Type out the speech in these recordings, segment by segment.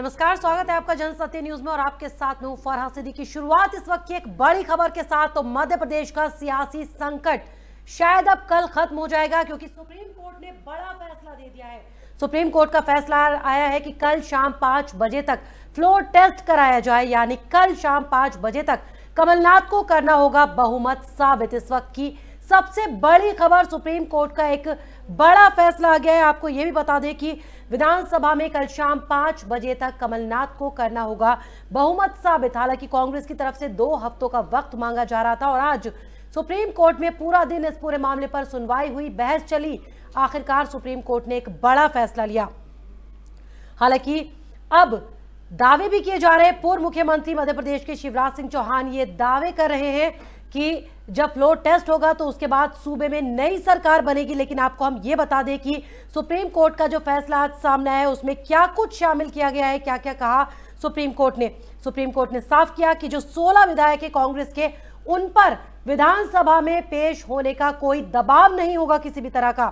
नमस्कार स्वागत है आपका जनसत्य न्यूज में और आपके साथ में फरहा सिद्दी की शुरुआत इस वक्त की एक बड़ी खबर के साथ तो मध्य प्रदेश का सियासी संकट शायद अब कल खत्म हो जाएगा क्योंकि सुप्रीम कोर्ट ने बड़ा फैसला दे दिया है सुप्रीम कोर्ट का फैसला आया है कि कल शाम पांच बजे तक फ्लोर टेस्ट कराया जाए यानी कल शाम पांच बजे तक कमलनाथ को करना होगा बहुमत साबित इस वक्त की सबसे बड़ी खबर सुप्रीम कोर्ट का एक बड़ा फैसला आ गया है आपको यह भी बता दें कि विधानसभा में कल शाम पांच बजे तक कमलनाथ को करना होगा बहुमत साबित हालांकि कांग्रेस की तरफ से दो हफ्तों का वक्त मांगा जा रहा था और आज सुप्रीम कोर्ट में पूरा दिन इस पूरे मामले पर सुनवाई हुई बहस चली आखिरकार सुप्रीम कोर्ट ने एक बड़ा फैसला लिया हालांकि अब दावे भी किए जा रहे हैं पूर्व मुख्यमंत्री मध्य प्रदेश के शिवराज सिंह चौहान ये दावे कर रहे हैं कि जब फ्लोर टेस्ट होगा तो उसके बाद सूबे में नई सरकार बनेगी लेकिन आपको हम ये बता दें कि सुप्रीम कोर्ट का जो फैसला आज सामने आया उसमें क्या कुछ शामिल किया गया है क्या क्या कहा सुप्रीम कोर्ट ने सुप्रीम कोर्ट ने साफ किया कि जो 16 विधायक है कांग्रेस के उन पर विधानसभा में पेश होने का कोई दबाव नहीं होगा किसी भी तरह का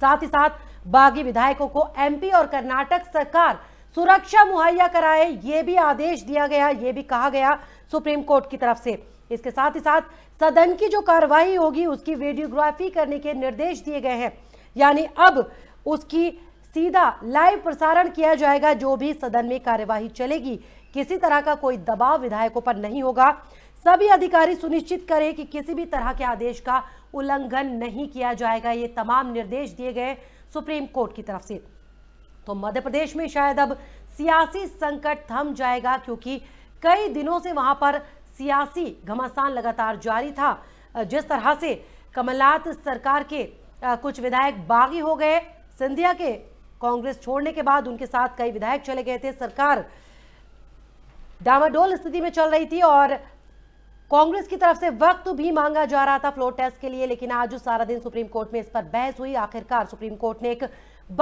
साथ ही साथ बागी विधायकों को एमपी और कर्नाटक सरकार सुरक्षा मुहैया कराए ये भी आदेश दिया गया ये भी कहा गया सुप्रीम कोर्ट की तरफ से इसके साथ ही साथ सदन की जो कार्रवाई होगी उसकी वीडियोग्राफी करने के निर्देश दिए गए हैं यानी अब उसकी सीधा लाइव प्रसारण किया जाएगा जो भी सदन में कार्यवाही चलेगी किसी तरह का कोई दबाव विधायकों पर नहीं होगा सभी अधिकारी सुनिश्चित करें कि किसी भी तरह के आदेश का उल्लंघन नहीं किया जाएगा ये तमाम निर्देश दिए गए सुप्रीम कोर्ट की तरफ से तो मध्य प्रदेश में शायद अब सियासी संकट थम जाएगा क्योंकि कई दिनों से वहां पर सियासी घमासान लगातार जारी था जिस तरह से कमलनाथ सरकार के कुछ विधायक बागी हो गए सिंधिया के कांग्रेस छोड़ने के बाद उनके साथ कई विधायक चले गए थे सरकार डामाडोल स्थिति में चल रही थी और कांग्रेस की तरफ से वक्त भी मांगा जा रहा था फ्लोर टेस्ट के लिए लेकिन आज सारा दिन सुप्रीम कोर्ट में इस पर बहस हुई आखिरकार सुप्रीम कोर्ट ने एक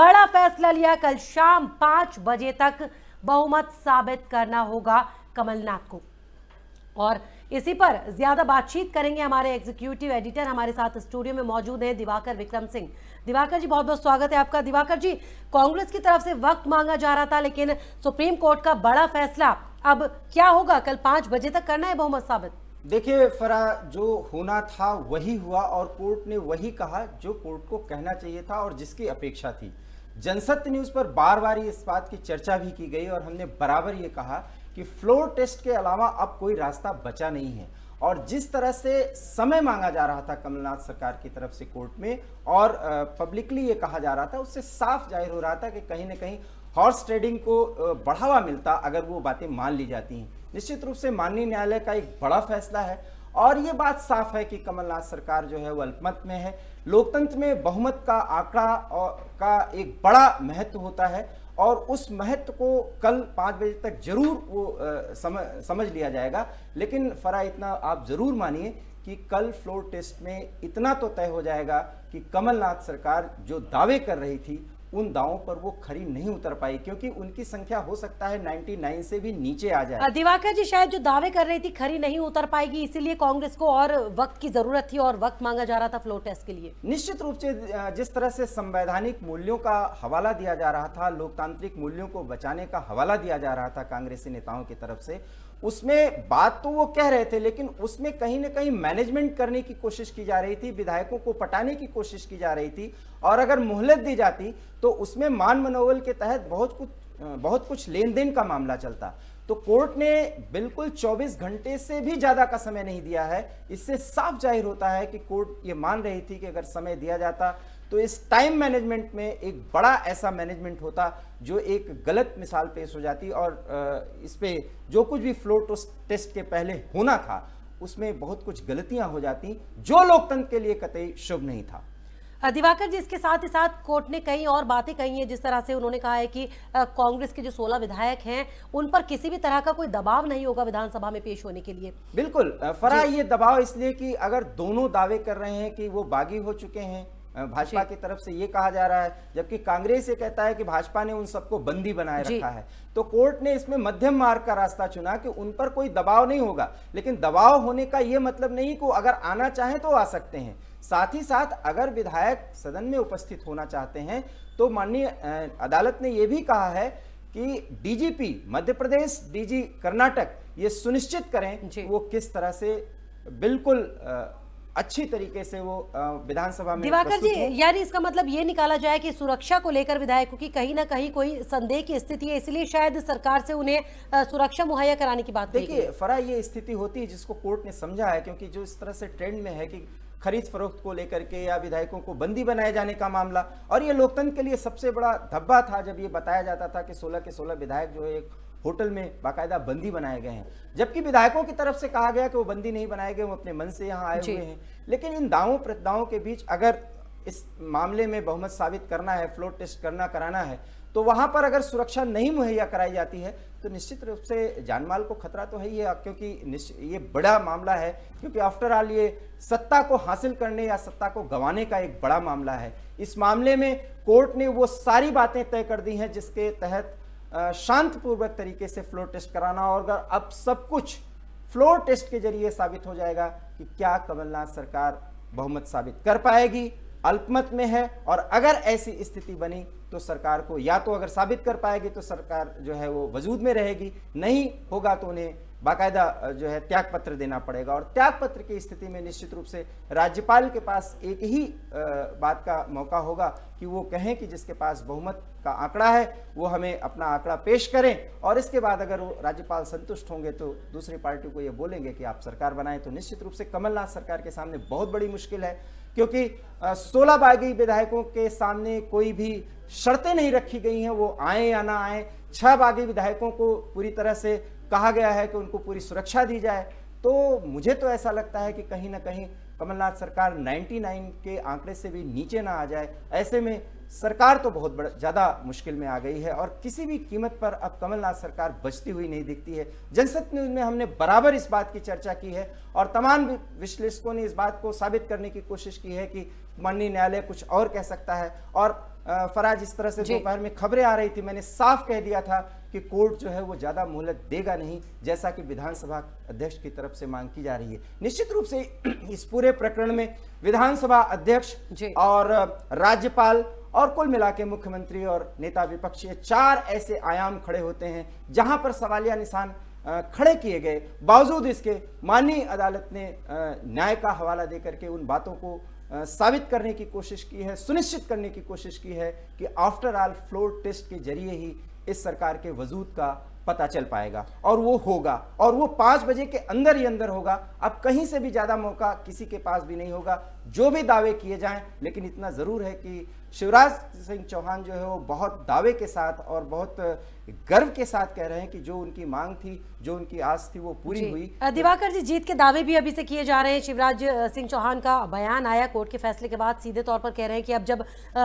बड़ा फैसला लिया कल शाम पांच बजे तक बहुमत साबित करना होगा कमलनाथ को और इसी पर ज्यादा बातचीत करेंगे हमारे एग्जीक्यूटिव एडिटर हमारे साथ स्टूडियो में मौजूद हैं दिवाकर विक्रम सिंह दिवाकर जी बहुत बहुत स्वागत है आपका दिवाकर जी कांग्रेस की तरफ से वक्त मांगा जा रहा था लेकिन सुप्रीम कोर्ट का बड़ा फैसला अब क्या होगा कल पांच बजे तक करना है बहुमत साबित देखिए फरा जो होना था वही हुआ और कोर्ट ने वही कहा जो कोर्ट को कहना चाहिए था और जिसकी अपेक्षा थी जनसत्य न्यूज पर बार बार इस बात की चर्चा भी की गई और हमने बराबर ये कहा कि फ्लोर टेस्ट के अलावा अब कोई रास्ता बचा नहीं है और जिस तरह से समय मांगा जा रहा था कमलनाथ सरकार की तरफ से कोर्ट में और पब्लिकली ये कहा जा रहा था उससे साफ जाहिर हो रहा था कि कहीं ना कहीं हॉर्स ट्रेडिंग को बढ़ावा मिलता अगर वो बातें मान ली जाती हैं निश्चित रूप से माननीय न्यायालय का एक बड़ा फैसला है और ये बात साफ है कि कमलनाथ सरकार जो है वो अल्पमत में है लोकतंत्र में बहुमत का आंकड़ा और का एक बड़ा महत्व होता है और उस महत्व को कल पाँच बजे तक जरूर वो समझ लिया जाएगा लेकिन फ़रा इतना आप ज़रूर मानिए कि कल फ्लोर टेस्ट में इतना तो तय हो जाएगा कि कमलनाथ सरकार जो दावे कर रही थी उन दावों पर वो खरी नहीं उतर पाई क्योंकि उनकी संख्या हो सकता है 99 से भी नीचे आ जाए दिवाकर जी शायद जो दावे कर रही थी खरी नहीं उतर पाएगी इसीलिए कांग्रेस को और वक्त की जरूरत थी और वक्त मांगा जा रहा था फ्लोर टेस्ट के लिए निश्चित रूप से जिस तरह से संवैधानिक मूल्यों का हवाला दिया जा रहा था लोकतांत्रिक मूल्यों को बचाने का हवाला दिया जा रहा था कांग्रेसी नेताओं की तरफ से उसमें बात तो वो कह रहे थे लेकिन उसमें कहीं ना कहीं मैनेजमेंट करने की कोशिश की जा रही थी विधायकों को पटाने की कोशिश की जा रही थी और अगर मोहलत दी जाती तो उसमें मान मनोवल के तहत बहुत कुछ बहुत कुछ लेन देन का मामला चलता तो कोर्ट ने बिल्कुल 24 घंटे से भी ज़्यादा का समय नहीं दिया है इससे साफ जाहिर होता है कि कोर्ट ये मान रही थी कि अगर समय दिया जाता तो इस टाइम मैनेजमेंट में एक बड़ा ऐसा मैनेजमेंट होता जो एक गलत मिसाल पेश हो जाती और इस पर जो कुछ भी फ्लोर टेस्ट के पहले होना था उसमें बहुत कुछ गलतियां हो जाती जो लोकतंत्र के लिए कतई शुभ नहीं था दिवाकर जी इसके साथ ही साथ कोर्ट ने कई और बातें कही हैं जिस तरह से उन्होंने कहा है कि कांग्रेस के जो 16 विधायक हैं उन पर किसी भी तरह का कोई दबाव नहीं होगा विधानसभा में पेश होने के लिए बिल्कुल फरा ये दबाव इसलिए कि अगर दोनों दावे कर रहे हैं कि वो बागी हो चुके हैं भाजपा की तरफ से ये कहा जा रहा है जबकि कांग्रेस ये कहता है कि भाजपा ने उन सबको बंदी बनाए रखा है तो कोर्ट ने इसमें मध्यम मार्ग का रास्ता चुना कि उन पर कोई दबाव नहीं होगा लेकिन दबाव होने का ये मतलब नहीं कि अगर आना चाहें तो आ सकते हैं साथ ही साथ अगर विधायक सदन में उपस्थित होना चाहते हैं तो माननीय अदालत ने यह भी कहा है कि डीजीपी मध्य प्रदेश डीजी कर्नाटक ये सुनिश्चित करें वो किस तरह से बिल्कुल आ, अच्छी तरीके से वो विधानसभा में दिवाकर जी यानी इसका मतलब ये निकाला जाए कि सुरक्षा को लेकर विधायकों की कहीं ना कहीं कोई संदेह की स्थिति है इसलिए शायद सरकार से उन्हें सुरक्षा मुहैया कराने की बात देखिए फरा ये स्थिति होती है जिसको कोर्ट ने समझा है क्योंकि जो इस तरह से ट्रेंड में है कि खरीद फरोख्त को लेकर के या विधायकों को बंदी बनाए जाने का मामला और ये लोकतंत्र के लिए सबसे बड़ा धब्बा था जब ये बताया जाता था कि सोलह के सोलह विधायक जो है होटल में बाकायदा बंदी बनाए गए हैं जबकि विधायकों की तरफ से कहा गया कि वो बंदी नहीं बनाए गए वो अपने मन से यहाँ आए हुए हैं लेकिन इन दावों प्रतिदावों के बीच अगर इस मामले में बहुमत साबित करना है फ्लोर टेस्ट करना कराना है तो वहां पर अगर सुरक्षा नहीं मुहैया कराई जाती है तो निश्चित रूप से जानमाल को खतरा तो है ही है क्योंकि ये बड़ा मामला है क्योंकि आफ्टर ऑल ये सत्ता को हासिल करने या सत्ता को गंवाने का एक बड़ा मामला है इस मामले में कोर्ट ने वो सारी बातें तय कर दी हैं जिसके तहत शांतपूर्वक तरीके से फ्लोर टेस्ट कराना और अब सब कुछ फ्लोर टेस्ट के जरिए साबित हो जाएगा कि क्या कमलनाथ सरकार बहुमत साबित कर पाएगी अल्पमत में है और अगर ऐसी स्थिति बनी तो सरकार को या तो अगर साबित कर पाएगी तो सरकार जो है वो वजूद में रहेगी नहीं होगा तो उन्हें बाकायदा जो है त्याग पत्र देना पड़ेगा और त्याग पत्र की स्थिति में निश्चित रूप से राज्यपाल के पास एक ही बात का मौका होगा कि वो कहें कि जिसके पास बहुमत का आंकड़ा है वो हमें अपना आंकड़ा पेश करें और इसके बाद अगर वो राज्यपाल संतुष्ट होंगे तो दूसरी पार्टी को ये बोलेंगे कि आप सरकार बनाएं तो निश्चित रूप से कमलनाथ सरकार के सामने बहुत बड़ी मुश्किल है क्योंकि सोलह बागी विधायकों के सामने कोई भी शर्तें नहीं रखी गई हैं वो आए या ना आए छह बागी विधायकों को पूरी तरह से कहा गया है कि उनको पूरी सुरक्षा दी जाए तो मुझे तो ऐसा लगता है कि कहीं ना कहीं कमलनाथ सरकार 99 के आंकड़े से भी नीचे ना आ जाए ऐसे में सरकार तो बहुत बड़ा ज़्यादा मुश्किल में आ गई है और किसी भी कीमत पर अब कमलनाथ सरकार बचती हुई नहीं दिखती है जनसत न्यूज में हमने बराबर इस बात की चर्चा की है और तमाम विश्लेषकों ने इस बात को साबित करने की कोशिश की है कि माननीय न्यायालय कुछ और कह सकता है और फराज इस तरह से दोपहर में खबरें आ रही थी मैंने साफ कह दिया था कि कोर्ट जो है वो ज़्यादा मोहलत देगा नहीं जैसा कि विधानसभा अध्यक्ष की तरफ से मांग की जा रही है निश्चित रूप से इस पूरे प्रकरण में विधानसभा अध्यक्ष और राज्यपाल और कुल मिला के मुख्यमंत्री और नेता विपक्षी चार ऐसे आयाम खड़े होते हैं जहां पर सवालिया निशान खड़े किए गए बावजूद इसके माननीय अदालत ने न्याय का हवाला देकर के उन बातों को साबित करने की कोशिश की है सुनिश्चित करने की कोशिश की है कि आफ्टर ऑल फ्लोर टेस्ट के जरिए ही इस सरकार के वजूद का पता चल पाएगा और वो होगा और वो पाँच बजे के अंदर ही अंदर होगा अब कहीं से भी ज़्यादा मौका किसी के पास भी नहीं होगा जो भी दावे किए जाएं लेकिन इतना ज़रूर है कि शिवराज सिंह चौहान जो है वो बहुत दावे के साथ और बहुत गर्व के साथ कह रहे हैं कि जो उनकी मांग थी जो उनकी आस थी वो पूरी हुई दिवाकर जी जीत के दावे भी अभी से किए जा रहे हैं शिवराज सिंह चौहान का बयान आया कोर्ट के फैसले के बाद सीधे तौर पर कह रहे हैं कि अब जब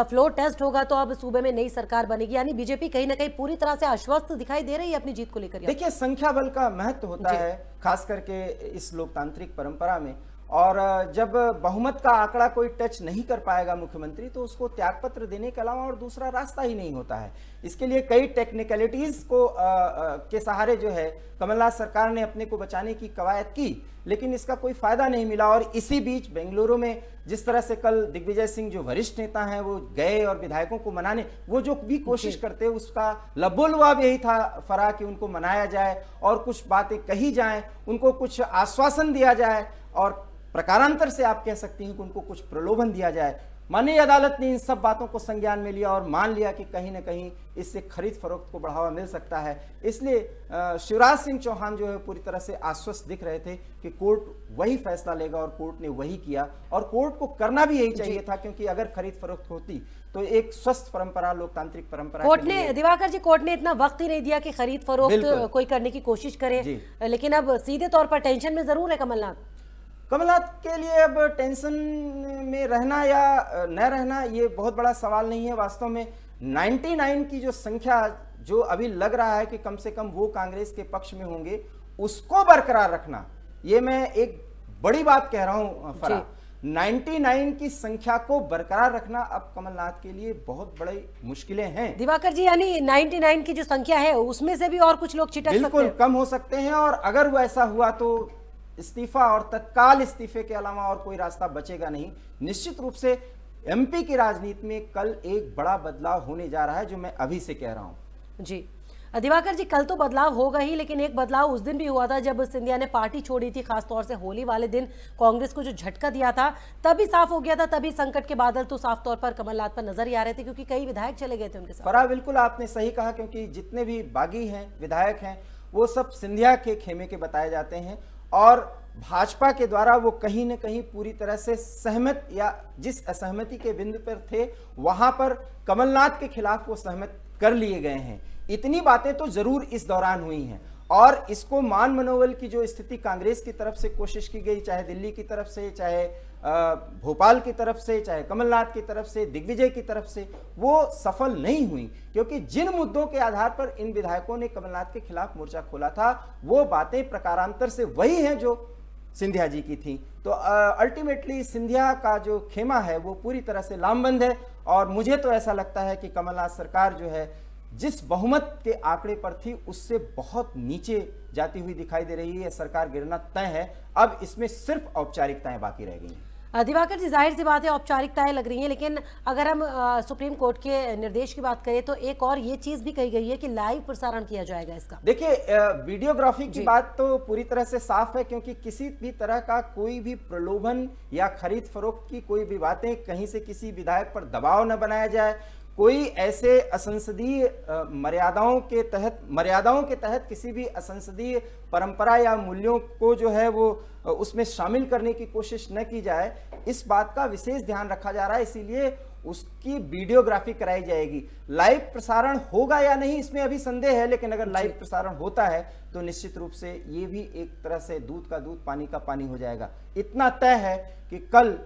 फ्लोर टेस्ट होगा तो अब सूबे में नई सरकार बनेगी यानी बीजेपी कहीं ना कहीं पूरी तरह से आश्वस्त दिखाई दे रही है अपनी जीत को लेकर देखिये संख्या बल का महत्व होता है खास करके इस लोकतांत्रिक परंपरा में और जब बहुमत का आंकड़ा कोई टच नहीं कर पाएगा मुख्यमंत्री तो उसको त्यागपत्र देने के अलावा और दूसरा रास्ता ही नहीं होता है इसके लिए कई टेक्निकलिटीज़ को आ, आ, के सहारे जो है कमलनाथ सरकार ने अपने को बचाने की कवायद की लेकिन इसका कोई फायदा नहीं मिला और इसी बीच बेंगलुरु में जिस तरह से कल दिग्विजय सिंह जो वरिष्ठ नेता हैं वो गए और विधायकों को मनाने वो जो भी कोशिश करते उसका लबोलवाब यही था फरा कि उनको मनाया जाए और कुछ बातें कही जाए उनको कुछ आश्वासन दिया जाए और प्रकारांतर से आप कह सकती हैं कि उनको कुछ प्रलोभन दिया जाए माननीय अदालत ने इन सब बातों को संज्ञान में लिया और मान लिया कि कहीं ना कहीं इससे खरीद फरोख्त को बढ़ावा मिल सकता है इसलिए शिवराज सिंह चौहान जो है पूरी तरह से आश्वस्त दिख रहे थे कि कोर्ट वही फैसला लेगा और कोर्ट ने वही किया और कोर्ट को करना भी यही चाहिए था क्योंकि अगर खरीद फरोख्त होती तो एक स्वस्थ परंपरा लोकतांत्रिक परंपरा कोर्ट ने दिवाकर जी कोर्ट ने इतना वक्त ही नहीं दिया कि खरीद फरोख्त कोई करने की कोशिश करे लेकिन अब सीधे तौर पर टेंशन में जरूर है कमलनाथ कमलनाथ के लिए अब टेंशन में रहना या न रहना ये बहुत बड़ा सवाल नहीं है वास्तव में 99 की जो संख्या जो अभी लग रहा है कि कम से कम वो कांग्रेस के पक्ष में होंगे उसको बरकरार रखना ये मैं एक बड़ी बात कह रहा हूं फरा 99 की संख्या को बरकरार रखना अब कमलनाथ के लिए बहुत बड़ी मुश्किलें हैं दिवाकर जी यानी 99 की जो संख्या है उसमें से भी और कुछ लोग छिटक बिल्कुल सकते हैं। कम हो सकते हैं और अगर वो ऐसा हुआ तो इस्तीफा और तत्काल इस्तीफे के अलावा और कोई रास्ता बचेगा नहीं निश्चित रूप से एमपी की राजनीति में कल एक बड़ा बदलाव होने जा रहा है जो मैं अभी से कह रहा हूं जी दिवाकर जी कल तो बदलाव होगा ही लेकिन एक बदलाव उस दिन भी हुआ था जब सिंधिया ने पार्टी छोड़ी थी खासतौर से होली वाले दिन कांग्रेस को जो झटका दिया था तभी साफ हो गया था तभी संकट के बादल तो साफ तौर पर कमलनाथ पर नजर ही आ रहे थे क्योंकि कई विधायक चले गए थे उनके साथ बड़ा बिल्कुल आपने सही कहा क्योंकि जितने भी बागी हैं विधायक हैं वो सब सिंधिया के खेमे के बताए जाते हैं और भाजपा के द्वारा वो कहीं ना कहीं पूरी तरह से सहमत या जिस असहमति के बिंदु पर थे वहां पर कमलनाथ के खिलाफ वो सहमत कर लिए गए हैं इतनी बातें तो जरूर इस दौरान हुई हैं और इसको मान मनोबल की जो स्थिति कांग्रेस की तरफ से कोशिश की गई चाहे दिल्ली की तरफ से चाहे भोपाल की तरफ से चाहे कमलनाथ की तरफ से दिग्विजय की तरफ से वो सफल नहीं हुई क्योंकि जिन मुद्दों के आधार पर इन विधायकों ने कमलनाथ के खिलाफ मोर्चा खोला था वो बातें प्रकारांतर से वही हैं जो सिंधिया जी की थी तो अल्टीमेटली सिंधिया का जो खेमा है वो पूरी तरह से लामबंद है और मुझे तो ऐसा लगता है कि कमलनाथ सरकार जो है जिस बहुमत के आंकड़े पर थी उससे बहुत नीचे जाती हुई दिखाई दे रही है सरकार गिरना तय है अब इसमें सिर्फ औपचारिकताएं बाकी रह गई हैं दिवाकर जी जाहिर सी बात है औपचारिकताएं लग रही हैं लेकिन अगर हम आ, सुप्रीम कोर्ट के निर्देश की बात करें तो एक और ये चीज भी कही गई है कि लाइव प्रसारण किया जाएगा इसका देखिए वीडियोग्राफी की बात तो पूरी तरह से साफ है क्योंकि किसी भी तरह का कोई भी प्रलोभन या खरीद फरोख्त की कोई भी बातें कहीं से किसी विधायक पर दबाव न बनाया जाए कोई ऐसे असंसदीय मर्यादाओं के तहत मर्यादाओं के तहत किसी भी असंसदीय परंपरा या मूल्यों को जो है वो उसमें शामिल करने की कोशिश न की जाए इस बात का विशेष ध्यान रखा जा रहा है इसीलिए उसकी वीडियोग्राफी कराई जाएगी लाइव प्रसारण होगा या नहीं इसमें अभी संदेह है लेकिन अगर लाइव प्रसारण होता है तो निश्चित रूप से ये भी एक तरह से दूध का दूध पानी का पानी हो जाएगा इतना तय है कि कल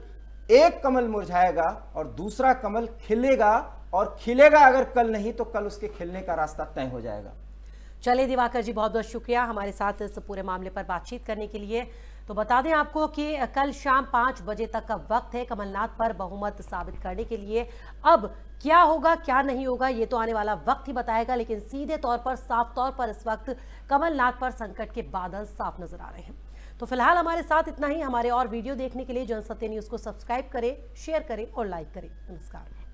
एक कमल मुरझाएगा और दूसरा कमल खिलेगा और खिलेगा अगर कल नहीं तो कल उसके खिलने का रास्ता तय हो जाएगा चलिए दिवाकर जी बहुत बहुत शुक्रिया हमारे साथ इस पूरे मामले पर बातचीत करने के लिए तो बता दें आपको कि कल शाम पांच बजे तक का वक्त है कमलनाथ पर बहुमत साबित करने के लिए अब क्या होगा क्या नहीं होगा ये तो आने वाला वक्त ही बताएगा लेकिन सीधे तौर पर साफ तौर पर इस वक्त कमलनाथ पर संकट के बादल साफ नजर आ रहे हैं तो फिलहाल हमारे साथ इतना ही हमारे और वीडियो देखने के लिए जनसत्य न्यूज़ को सब्सक्राइब करें शेयर करें और लाइक करें नमस्कार